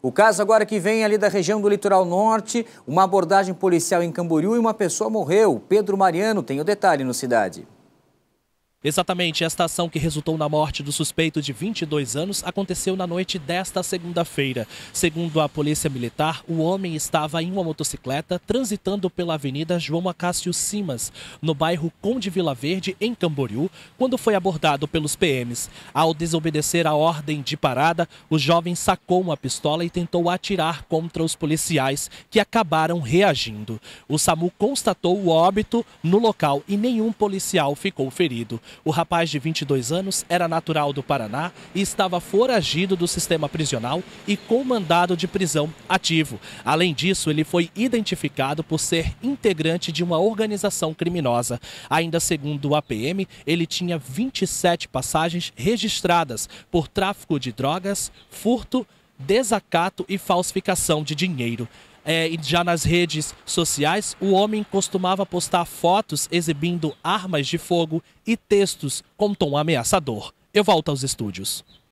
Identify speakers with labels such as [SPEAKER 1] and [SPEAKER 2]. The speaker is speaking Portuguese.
[SPEAKER 1] O caso agora que vem ali da região do litoral norte, uma abordagem policial em Camboriú e uma pessoa morreu. Pedro Mariano tem o detalhe no Cidade.
[SPEAKER 2] Exatamente, esta ação que resultou na morte do suspeito de 22 anos aconteceu na noite desta segunda-feira. Segundo a Polícia Militar, o homem estava em uma motocicleta transitando pela Avenida João Acácio Simas, no bairro Conde Vila Verde, em Camboriú, quando foi abordado pelos PMs. Ao desobedecer a ordem de parada, o jovem sacou uma pistola e tentou atirar contra os policiais, que acabaram reagindo. O SAMU constatou o óbito no local e nenhum policial ficou ferido. O rapaz de 22 anos era natural do Paraná e estava foragido do sistema prisional e com mandado de prisão ativo. Além disso, ele foi identificado por ser integrante de uma organização criminosa. Ainda segundo o APM, ele tinha 27 passagens registradas por tráfico de drogas, furto, desacato e falsificação de dinheiro é, já nas redes sociais, o homem costumava postar fotos exibindo armas de fogo e textos com tom ameaçador. Eu volto aos estúdios.